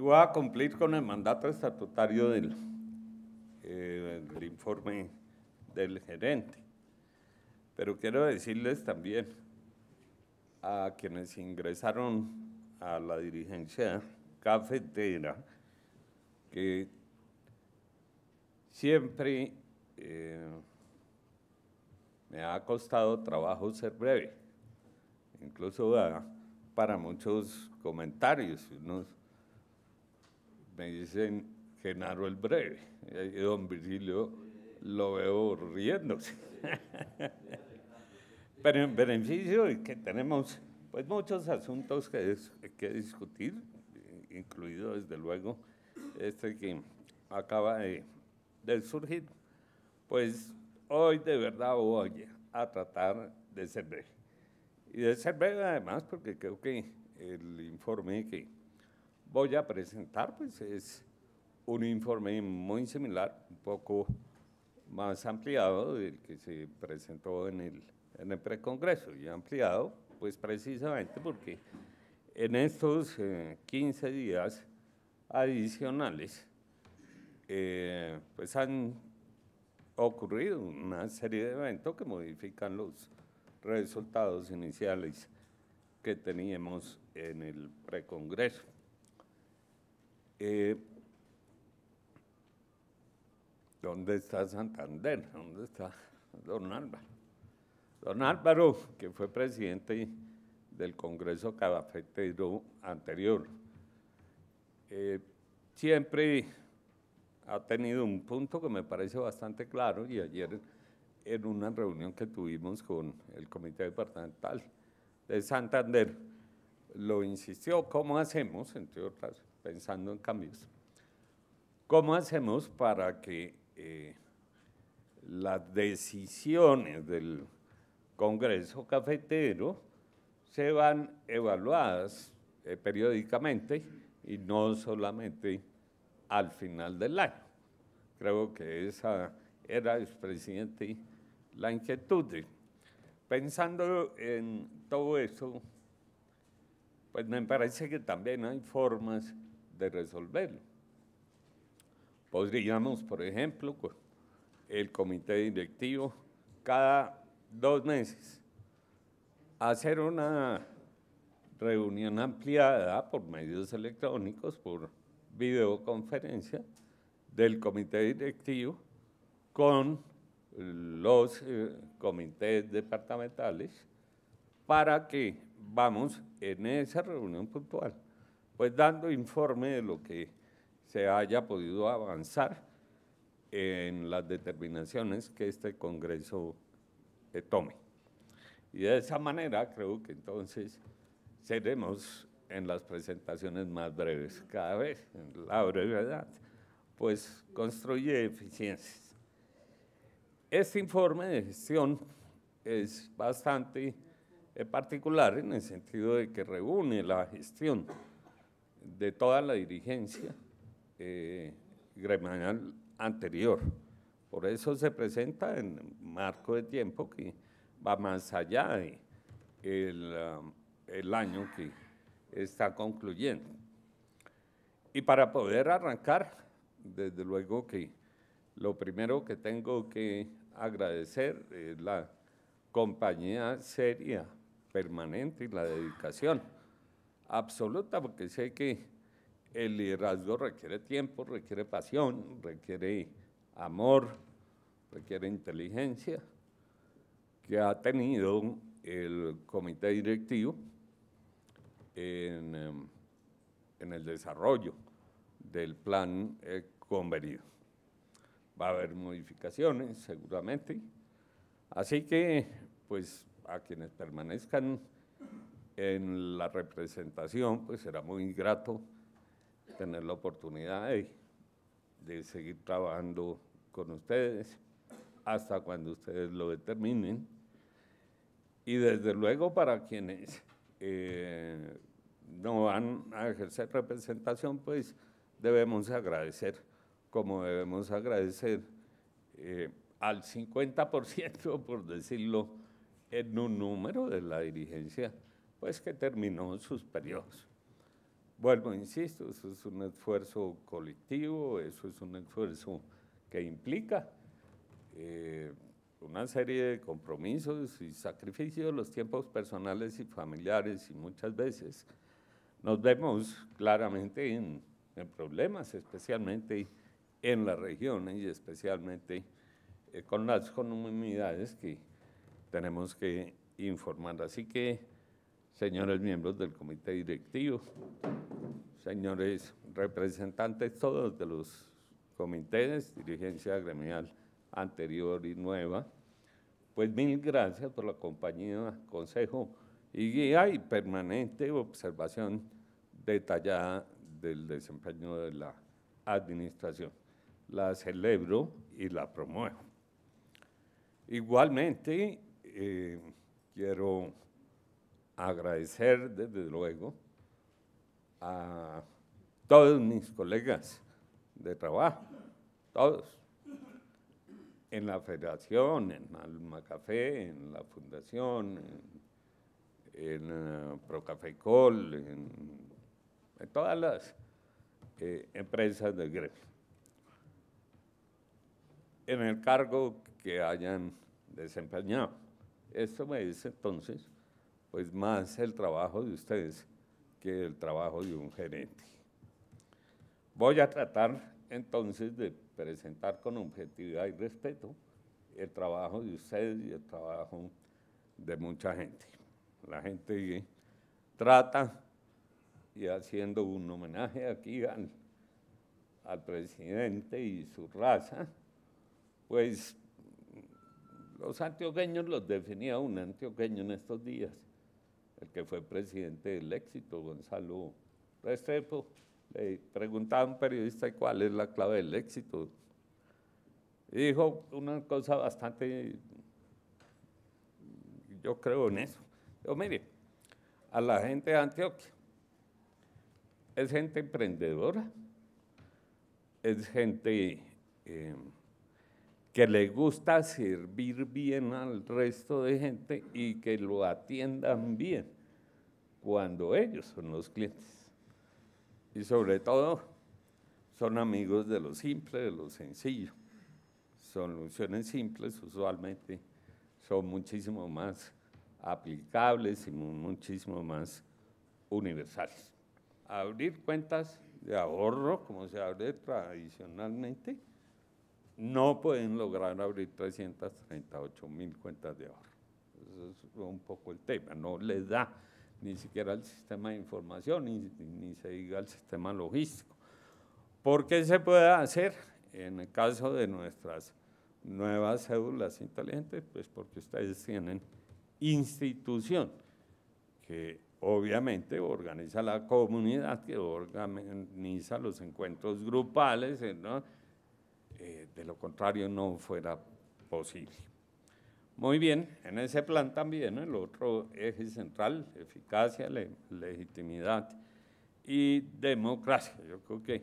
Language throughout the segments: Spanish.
y voy a cumplir con el mandato estatutario eh, del, informe del gerente. Pero quiero decirles también a quienes ingresaron a la dirigencia cafetera que siempre eh, me ha costado trabajo ser breve, incluso ah, para muchos comentarios. Unos, me dicen Genaro el Breve. Y don Virgilio lo veo riéndose. Pero en beneficio de que tenemos pues, muchos asuntos que, que discutir, incluido desde luego este que acaba de, de surgir, pues hoy de verdad voy a tratar de ser breve. Y de ser breve además porque creo que el informe que voy a presentar pues es un informe muy similar, un poco más ampliado del que se presentó en el, en el precongreso y ampliado pues precisamente porque en estos 15 eh, días adicionales eh, pues han ocurrido una serie de eventos que modifican los resultados iniciales que teníamos en el precongreso. Eh, ¿Dónde está Santander? ¿Dónde está don Álvaro? Don Álvaro, que fue presidente del Congreso Cadafeteiro anterior, eh, siempre ha tenido un punto que me parece bastante claro y ayer en una reunión que tuvimos con el Comité Departamental de Santander, lo insistió, ¿cómo hacemos, entre otras pensando en cambios. ¿Cómo hacemos para que eh, las decisiones del Congreso Cafetero se van evaluadas eh, periódicamente y no solamente al final del año? Creo que esa era, presidente la inquietud. Pensando en todo eso, pues me parece que también hay formas de resolverlo. Podríamos, por ejemplo, el comité directivo cada dos meses hacer una reunión ampliada por medios electrónicos, por videoconferencia del comité directivo con los eh, comités departamentales para que vamos en esa reunión puntual pues dando informe de lo que se haya podido avanzar en las determinaciones que este Congreso eh, tome. Y de esa manera creo que entonces seremos en las presentaciones más breves cada vez. en La brevedad pues construye eficiencias. Este informe de gestión es bastante eh, particular en el sentido de que reúne la gestión de toda la dirigencia eh, anterior. Por eso se presenta en marco de tiempo que va más allá de el, eh, el año que está concluyendo. Y para poder arrancar, desde luego que lo primero que tengo que agradecer es la compañía seria, permanente y la dedicación absoluta, porque sé que el liderazgo requiere tiempo, requiere pasión, requiere amor, requiere inteligencia, que ha tenido el comité directivo en, em, en el desarrollo del plan eh, convenido. Va a haber modificaciones seguramente, así que pues a quienes permanezcan en la representación, pues era muy grato tener la oportunidad de, seguir trabajando con ustedes hasta cuando ustedes lo determinen. Y desde luego para quienes eh, no van a ejercer representación, pues debemos agradecer, como debemos agradecer eh, al 50%, por decirlo, en un número de la dirigencia pues que terminó sus periodos. Vuelvo, insisto, eso es un esfuerzo colectivo, eso es un esfuerzo que implica eh, una serie de compromisos y sacrificios, los tiempos personales y familiares y muchas veces nos vemos claramente en, problemas, especialmente en las regiones y especialmente eh, con las comunidades que tenemos que informar. Así que señores miembros del comité directivo, señores representantes todos de los comités, dirigencia gremial anterior y nueva, pues mil gracias por la compañía, consejo y guía y permanente observación detallada del desempeño de la administración. La celebro y la promuevo. Igualmente, eh, quiero agradecer desde luego a todos mis colegas de trabajo, todos, en la federación, en Alma Café, en la fundación, en, en eh, Procafecol, en, todas las eh, empresas del gremio, en el cargo que hayan desempeñado. Esto me dice entonces pues más el trabajo de ustedes que el trabajo de un gerente. Voy a tratar entonces de presentar con objetividad y respeto el trabajo de ustedes y el trabajo de mucha gente. La gente trata y haciendo un homenaje aquí al, presidente y su raza, pues los antioqueños los definía un antioqueño en estos días el que fue presidente del éxito, Gonzalo Restrepo, le preguntaba a un periodista cuál es la clave del éxito. Y dijo una cosa bastante, yo creo en eso. Dijo, mire, a la gente de Antioquia, es gente emprendedora, es gente... Eh, que le gusta servir bien al resto de gente y que lo atiendan bien cuando ellos son los clientes. Y sobre todo, son amigos de lo simple, de lo sencillo. Soluciones simples usualmente son muchísimo más aplicables y muchísimo más universales. Abrir cuentas de ahorro, como se abre tradicionalmente, no pueden lograr abrir 338 mil cuentas de ahorro. Eso es un poco el tema, no le da ni siquiera el sistema de información, ni, ni se diga al sistema logístico. ¿Por qué se puede hacer? En el caso de nuestras nuevas cédulas inteligentes, pues porque ustedes tienen institución que obviamente organiza la comunidad, que organiza los encuentros grupales, ¿no? Eh, de lo contrario no fuera posible. Muy bien, en ese plan también el otro eje central, eficacia, legitimidad y democracia. Yo creo que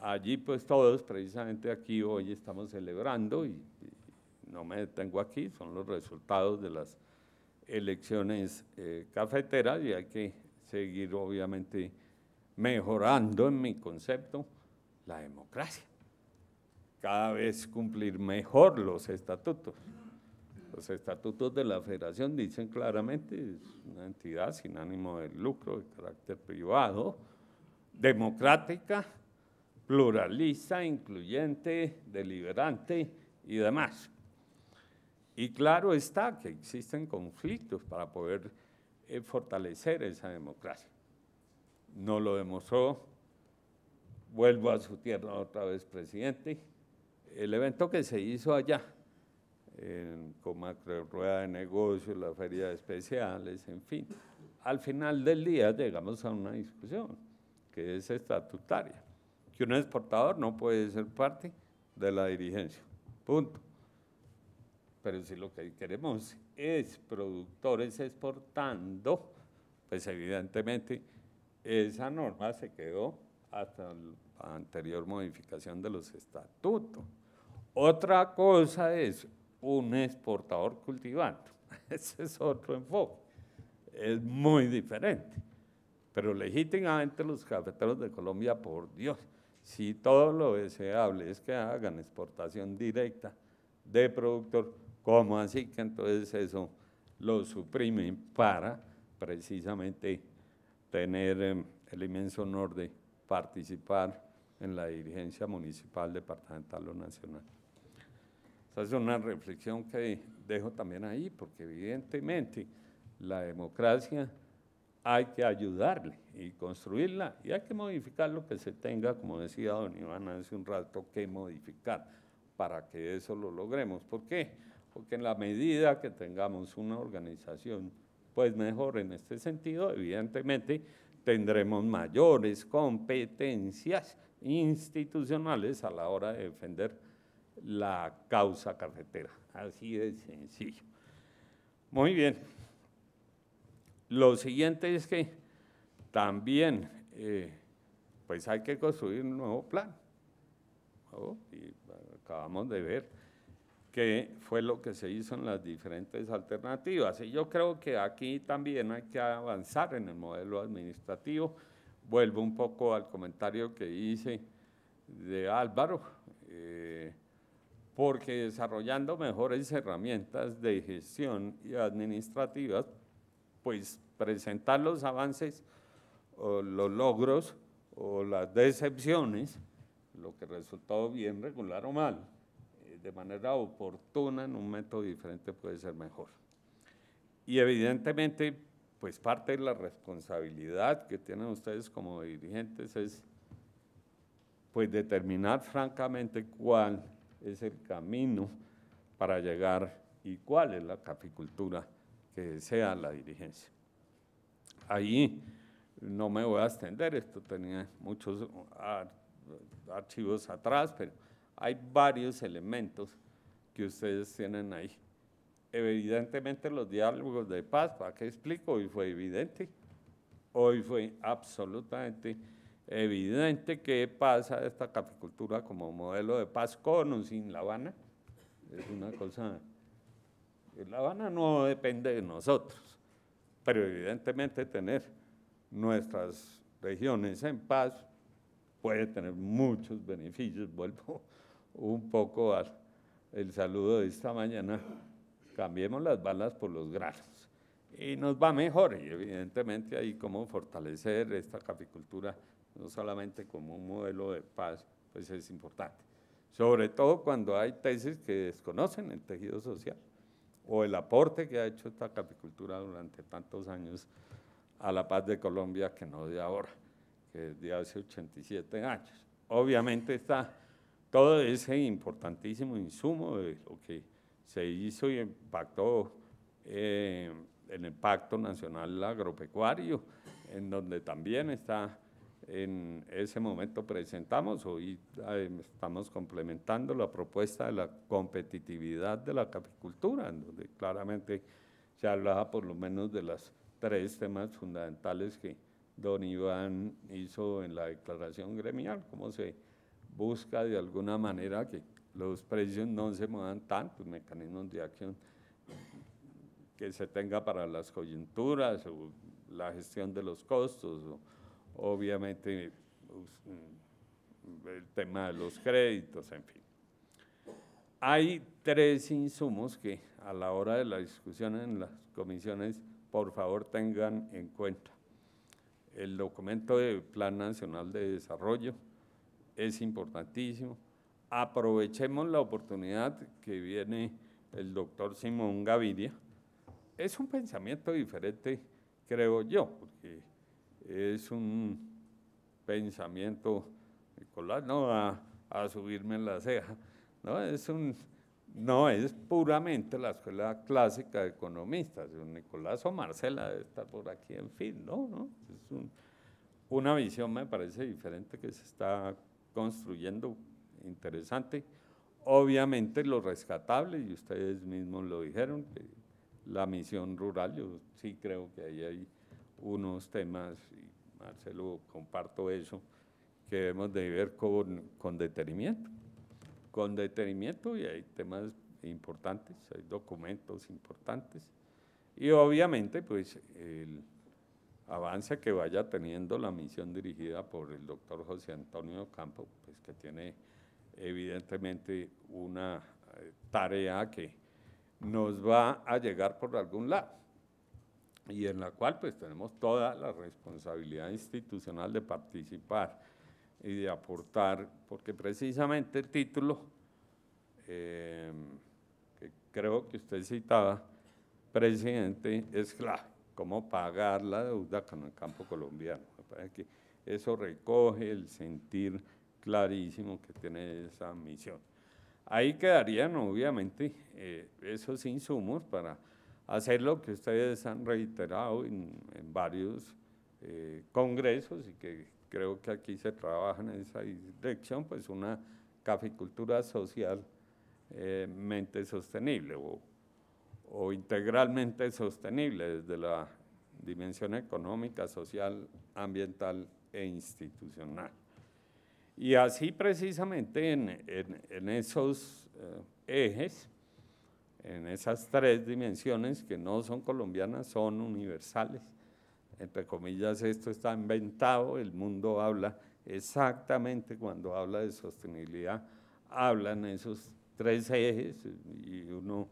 allí pues todos, precisamente aquí hoy estamos celebrando y, no me detengo aquí, son los resultados de las elecciones eh, cafeteras y hay que seguir obviamente mejorando en mi concepto la democracia cada vez cumplir mejor los estatutos. Los estatutos de la federación dicen claramente, es una entidad sin ánimo de lucro, de carácter privado, democrática, pluralista, incluyente, deliberante y demás. Y claro está que existen conflictos para poder eh, fortalecer esa democracia. No lo demostró, vuelvo a su tierra otra vez presidente, el evento que se hizo allá, en, con macro rueda de negocios, la feria de especiales, en fin, al final del día llegamos a una discusión que es estatutaria, que un exportador no puede ser parte de la dirigencia, punto. Pero si lo que queremos es productores exportando, pues evidentemente esa norma se quedó hasta la anterior modificación de los estatutos. Otra cosa es un exportador cultivando. Ese es otro enfoque. Es muy diferente. Pero legítimamente los cafeteros de Colombia, por Dios, si todo lo deseable es que hagan exportación directa de productor, ¿cómo así que entonces eso lo suprimen para precisamente tener em, el inmenso honor de participar en la dirigencia municipal, departamental o nacional? Esa es una reflexión que dejo también ahí, porque evidentemente la democracia hay que ayudarle y construirla y hay que modificar lo que se tenga, como decía don Iván hace un rato, que modificar para que eso lo logremos. ¿Por qué? Porque en la medida que tengamos una organización pues mejor en este sentido, evidentemente tendremos mayores competencias institucionales a la hora de defender la causa carretera. Así de sencillo. Muy bien. Lo siguiente es que también eh, pues hay que construir un nuevo plan. Oh, acabamos de ver qué fue lo que se hizo en las diferentes alternativas. Y yo creo que aquí también hay que avanzar en el modelo administrativo. Vuelvo un poco al comentario que hice de Álvaro. Eh, porque desarrollando mejores herramientas de gestión y administrativas, pues presentar los avances o los logros o las decepciones, lo que resultó bien, regular o mal, eh, de manera oportuna en un método diferente puede ser mejor. Y evidentemente, pues parte de la responsabilidad que tienen ustedes como dirigentes es pues determinar francamente cuál es el camino para llegar y cuál es la capicultura que desea la dirigencia. Ahí no me voy a extender, esto tenía muchos archivos atrás, pero hay varios elementos que ustedes tienen ahí. Evidentemente los diálogos de paz, ¿para qué explico? Hoy fue evidente, hoy fue absolutamente evidente que pasa esta caficultura como modelo de paz con o sin La Habana. Es una cosa... La Habana no depende de nosotros, pero evidentemente tener nuestras regiones en paz puede tener muchos beneficios. Vuelvo un poco al el saludo de esta mañana. Cambiemos las balas por los granos y nos va mejor. Y evidentemente ahí cómo fortalecer esta caficultura no solamente como un modelo de paz, pues es importante. Sobre todo cuando hay tesis que desconocen el tejido social o el aporte que ha hecho esta capicultura durante tantos años a la paz de Colombia que no de ahora, que es de hace 87 años. Obviamente está todo ese importantísimo insumo de lo que se hizo y impactó eh, en el Pacto Nacional Agropecuario, en donde también está en ese momento presentamos, hoy eh, estamos complementando la propuesta de la competitividad de la capicultura, en donde claramente se hablaba por lo menos de los tres temas fundamentales que don Iván hizo en la declaración gremial, cómo se busca de alguna manera que los precios no se muevan tanto, mecanismos de acción que se tenga para las coyunturas o la gestión de los costos. O, obviamente pues, mm, el tema de los créditos, en fin. Hay tres insumos que a la hora de la discusión en las comisiones, por favor tengan en cuenta. El documento de Plan Nacional de Desarrollo es importantísimo. Aprovechemos la oportunidad que viene el doctor Simón Gaviria. Es un pensamiento diferente, creo yo, porque es un pensamiento, Nicolás, no, a, a subirme la ceja. No, es un, no, es puramente la escuela clásica de economistas. Nicolás o Marcela debe estar por aquí, en fin, ¿no? no es una visión, me parece, diferente que se está construyendo, interesante. Obviamente lo rescatable, y ustedes mismos lo dijeron, la misión rural, yo sí creo que ahí hay unos temas, Marcelo comparto eso, que debemos de ver con, con detenimiento. Con detenimiento y hay temas importantes, hay documentos importantes. Y obviamente, pues, el avance que vaya teniendo la misión dirigida por el doctor José Antonio Campo, pues que tiene evidentemente una eh, tarea que nos va a llegar por algún lado y en la cual pues tenemos toda la responsabilidad institucional de participar y de aportar, porque precisamente el título eh, que creo que usted citaba, presidente, es la cómo pagar la deuda con el campo colombiano. que eso recoge el sentir clarísimo que tiene esa misión. Ahí quedarían obviamente eh, esos insumos para hacer lo que ustedes han reiterado en, varios eh, congresos y que creo que aquí se trabaja en esa dirección, pues una caficultura socialmente eh, sostenible o, integralmente sostenible desde la dimensión económica, social, ambiental e institucional. Y así precisamente en, esos eh, ejes, en esas tres dimensiones que no son colombianas, son universales. Entre comillas, esto está inventado, el mundo habla exactamente cuando habla de sostenibilidad, hablan esos tres ejes y uno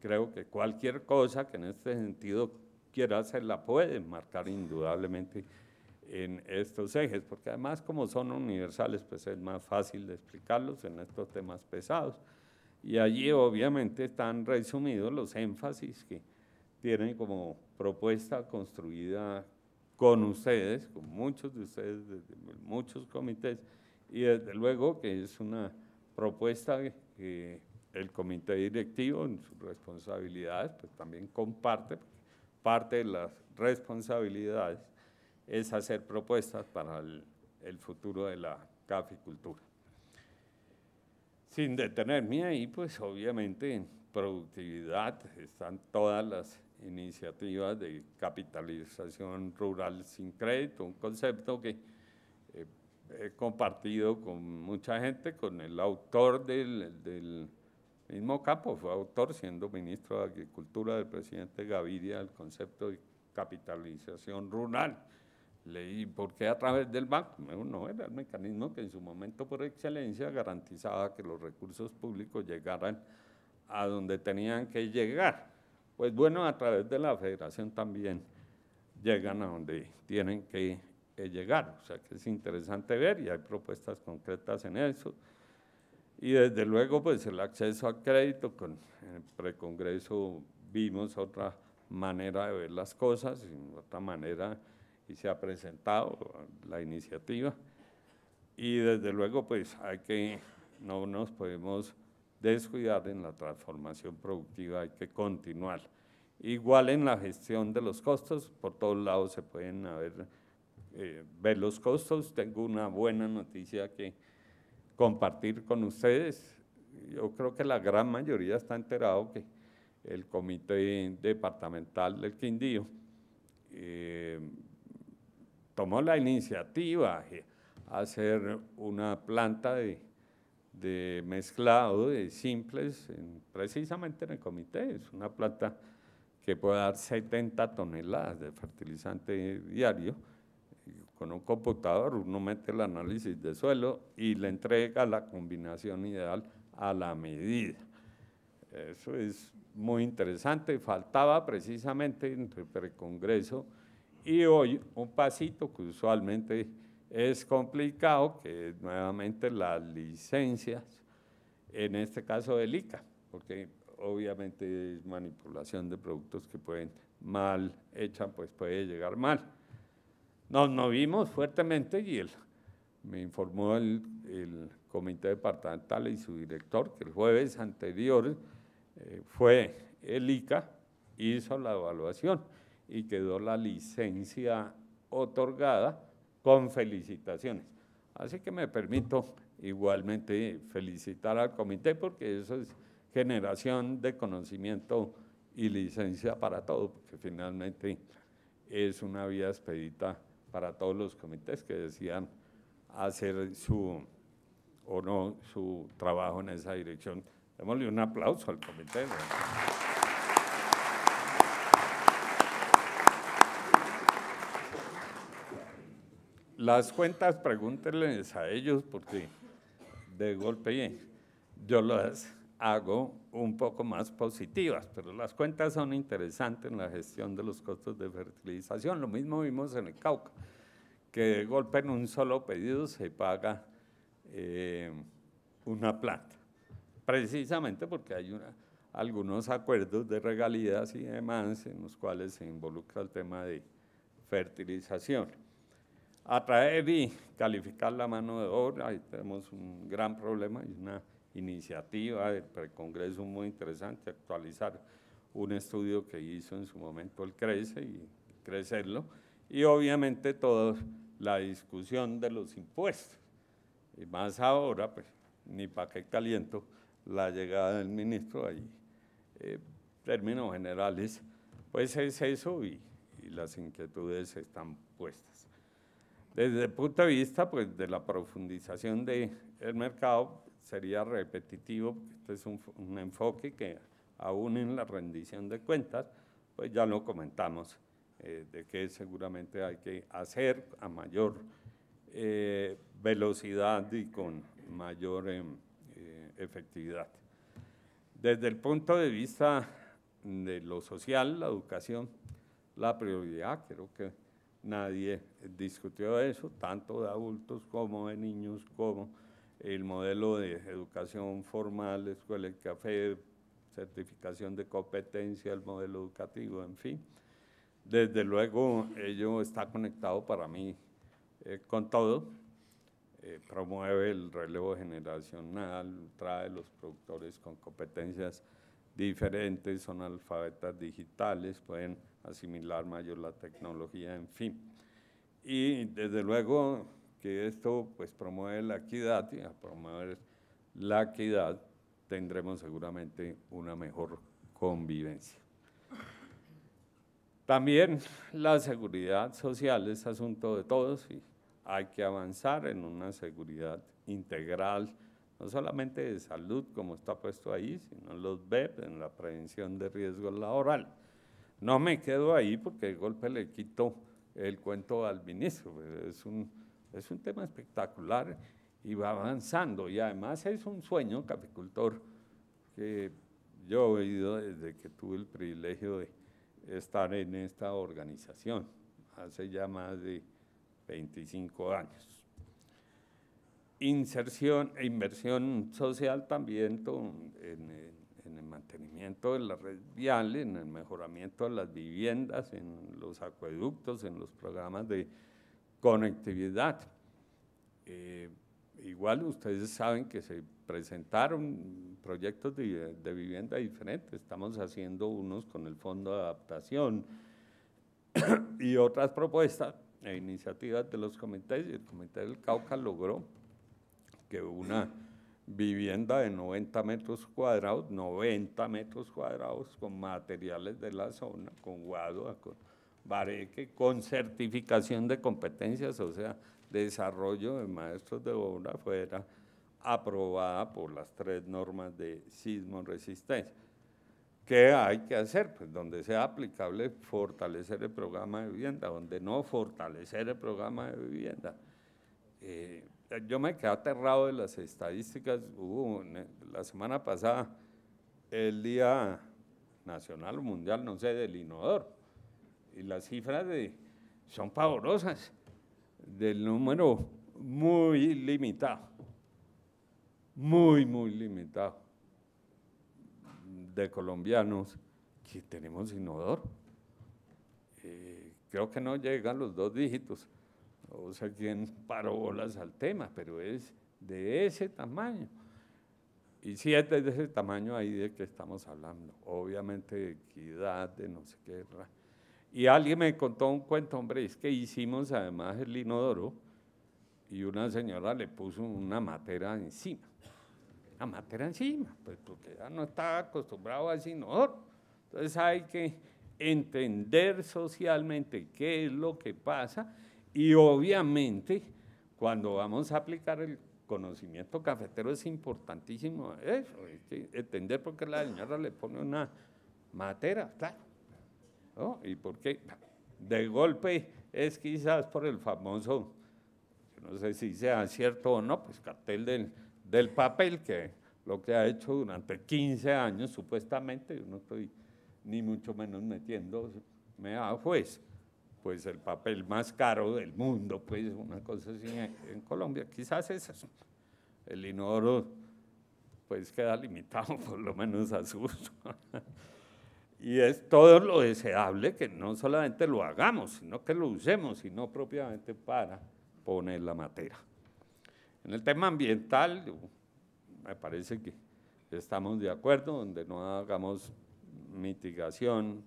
creo que cualquier cosa que en este sentido quiera hacer la puede marcar indudablemente en estos ejes, porque además como son universales, pues es más fácil de explicarlos en estos temas pesados. Y allí obviamente están resumidos los énfasis que tienen como propuesta construida con ustedes, con muchos de ustedes, muchos comités, y desde luego que es una propuesta que el comité directivo en sus responsabilidades pues también comparte, parte de las responsabilidades es hacer propuestas para el futuro de la caficultura. Sin detenerme ahí, pues obviamente en productividad están todas las iniciativas de capitalización rural sin crédito, un concepto que eh, he compartido con mucha gente, con el autor del, mismo capo, fue autor siendo ministro de Agricultura del presidente Gaviria, el concepto de capitalización rural. Leí, ¿por qué a través del banco? No, era el mecanismo que en su momento por excelencia garantizaba que los recursos públicos llegaran a donde tenían que llegar. Pues bueno, a través de la federación también llegan a donde tienen que llegar. O sea que es interesante ver y hay propuestas concretas en eso. Y desde luego, pues el acceso al crédito, con el precongreso vimos otra manera de ver las cosas, otra manera y se ha presentado la iniciativa. Y desde luego, pues hay que, no nos podemos descuidar en la transformación productiva, hay que continuar. Igual en la gestión de los costos, por todos lados se pueden eh, ver los costos. Tengo una buena noticia que compartir con ustedes. Yo creo que la gran mayoría está enterado que el Comité Departamental del Quindío eh, tomó la iniciativa de hacer una planta de, mezclado de simples precisamente en el comité. Es una planta que puede dar 70 toneladas de fertilizante diario. Con un computador uno mete el análisis de suelo y le entrega la combinación ideal a la medida. Eso es muy interesante. Faltaba precisamente entre el Congreso y hoy un pasito que usualmente es complicado, que es nuevamente las licencias, en este caso del ICA, porque obviamente es manipulación de productos que pueden mal hecha, pues puede llegar mal. Nos movimos fuertemente y me informó el, comité departamental y su director que el jueves anterior eh, fue el ICA, hizo la evaluación y quedó la licencia otorgada con felicitaciones. Así que me permito igualmente felicitar al comité porque eso es generación de conocimiento y licencia para todo, porque finalmente es una vía expedita para todos los comités que decían hacer su o no su trabajo en esa dirección. Démosle un aplauso al comité. Las cuentas, pregúntenles a ellos porque de golpe eh, yo las hago un poco más positivas, pero las cuentas son interesantes en la gestión de los costos de fertilización. Lo mismo vimos en el Cauca, que de golpe en un solo pedido se paga eh, una planta, precisamente porque hay algunos acuerdos de regalías y demás en los cuales se involucra el tema de fertilización atraer y calificar la mano de obra. Ahí tenemos un gran problema y una iniciativa del Congreso muy interesante, actualizar un estudio que hizo en su momento el CRECE y crecerlo. Y obviamente toda la discusión de los impuestos. Y más ahora, pues, ni para qué caliento la llegada del ministro ahí. Eh, términos generales, pues es eso y las inquietudes están puestas. Desde el punto de vista pues, de la profundización del mercado, sería repetitivo, este es un, enfoque que aún en la rendición de cuentas, pues ya lo comentamos, eh, de que seguramente hay que hacer a mayor eh, velocidad y con mayor em, eh, efectividad. Desde el punto de vista de lo social, la educación, la prioridad creo que nadie discutió eso, tanto de adultos como de niños, como el modelo de educación formal, escuela de café, certificación de competencia, el modelo educativo, en fin. Desde luego, ello está conectado para mí eh, con todo. Eh, promueve el relevo generacional, trae los productores con competencias diferentes, son alfabetas digitales, pueden asimilar mayor la tecnología, en fin. Y desde luego que esto pues promueve la equidad y a promover la equidad tendremos seguramente una mejor convivencia. También la seguridad social es asunto de todos y hay que avanzar en una seguridad integral, no solamente de salud como está puesto ahí, sino los BEP en la prevención de riesgos laboral. No me quedo ahí porque el golpe le quitó el cuento al ministro. Es un, es un tema espectacular y va avanzando. Y además es un sueño capicultor que yo he oído desde que tuve el privilegio de estar en esta organización, hace ya más de 25 años. Inserción e inversión social también en, en mantenimiento de la red vial, en el mejoramiento de las viviendas, en los acueductos, en los programas de conectividad. Eh, igual ustedes saben que se presentaron proyectos de, vivienda diferentes, estamos haciendo unos con el Fondo de Adaptación y otras propuestas e iniciativas de los comités, el Comité del Cauca logró que una vivienda de 90 metros cuadrados, 90 metros cuadrados con materiales de la zona, con guado, con bareque, con certificación de competencias, o sea, desarrollo de maestros de obra fuera aprobada por las tres normas de sismo resistencia. ¿Qué hay que hacer? Pues donde sea aplicable, fortalecer el programa de vivienda, donde no, fortalecer el programa de vivienda. Eh, yo me quedé aterrado de las estadísticas. Hubo eh, la semana pasada el Día Nacional o Mundial, no sé, del inodoro. Y las cifras son pavorosas, del número muy limitado, muy, muy limitado de colombianos que tenemos inodoro. Eh, creo que no llegan los dos dígitos o sea, quien paró bolas al tema, pero es de ese tamaño. Y si es de ese tamaño ahí de que estamos hablando, obviamente de equidad, de no sé qué. Y alguien me contó un cuento, hombre, es que hicimos además el inodoro y una señora le puso una matera encima. Una matera encima, pues porque ya no estaba acostumbrado al ese inodoro. Entonces hay que entender socialmente qué es lo que pasa y obviamente, cuando vamos a aplicar el conocimiento cafetero es importantísimo ¿eh? entender por qué la señora le pone una matera, claro. Y por qué de golpe es quizás por el famoso, no sé si sea cierto o no, pues cartel del, del papel que lo que ha hecho durante 15 años supuestamente, yo no estoy ni mucho menos metiendo, me da juez pues el papel más caro del mundo, pues una cosa así en, Colombia. Quizás es el inodoro pues queda limitado por lo menos a su uso. y es todo lo deseable que no solamente lo hagamos, sino que lo usemos, sino propiamente para poner la materia. En el tema ambiental, me parece que estamos de acuerdo, donde no hagamos mitigación,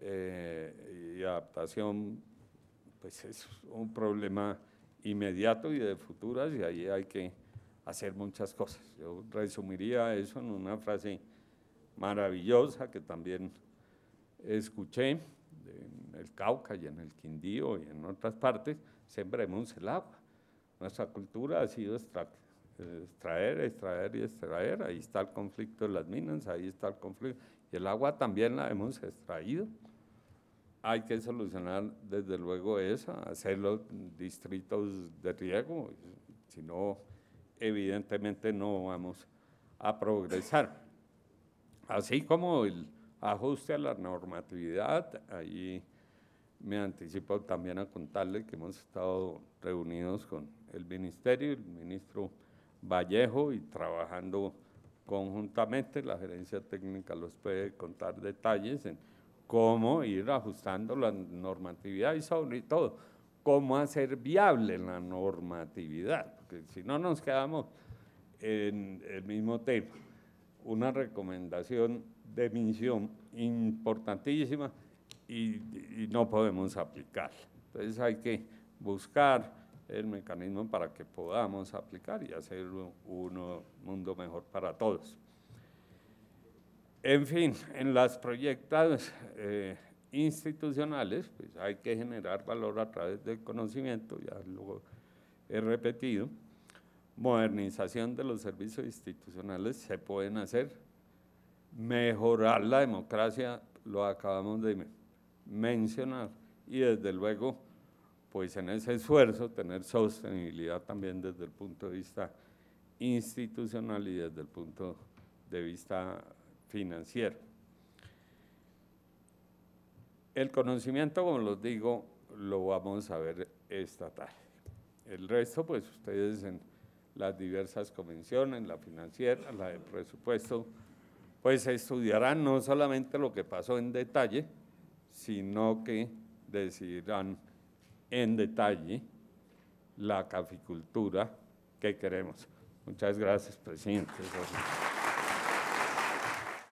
eh, y adaptación, pues es un problema inmediato y de futuras y ahí hay que hacer muchas cosas. Yo resumiría eso en una frase maravillosa que también escuché en el Cauca y en el Quindío y en otras partes, sembremos el agua. Nuestra cultura ha sido extraer, extraer y extraer. Ahí está el conflicto de las minas, ahí está el conflicto. Y el agua también la hemos extraído hay que solucionar desde luego eso, hacer los distritos de riego, si no, evidentemente no vamos a progresar. Así como el ajuste a la normatividad, ahí me anticipo también a contarle que hemos estado reunidos con el ministerio, el ministro Vallejo y trabajando conjuntamente, la gerencia técnica los puede contar detalles en cómo ir ajustando la normatividad y sobre todo cómo hacer viable la normatividad, porque si no nos quedamos en el mismo tema. Una recomendación de misión importantísima y, no podemos aplicarla. Entonces hay que buscar el mecanismo para que podamos aplicar y hacer un mundo mejor para todos. En fin, en las proyectas eh, institucionales, pues hay que generar valor a través del conocimiento, ya lo he repetido. Modernización de los servicios institucionales se pueden hacer. Mejorar la democracia, lo acabamos de mencionar. Y desde luego, pues en ese esfuerzo, tener sostenibilidad también desde el punto de vista institucional y desde el punto de vista financiero. El conocimiento, como los digo, lo vamos a ver esta tarde. El resto, pues ustedes en las diversas convenciones, la financiera, la de presupuesto, pues estudiarán no solamente lo que pasó en detalle, sino que decidirán en detalle la caficultura que queremos. Muchas gracias, presidente.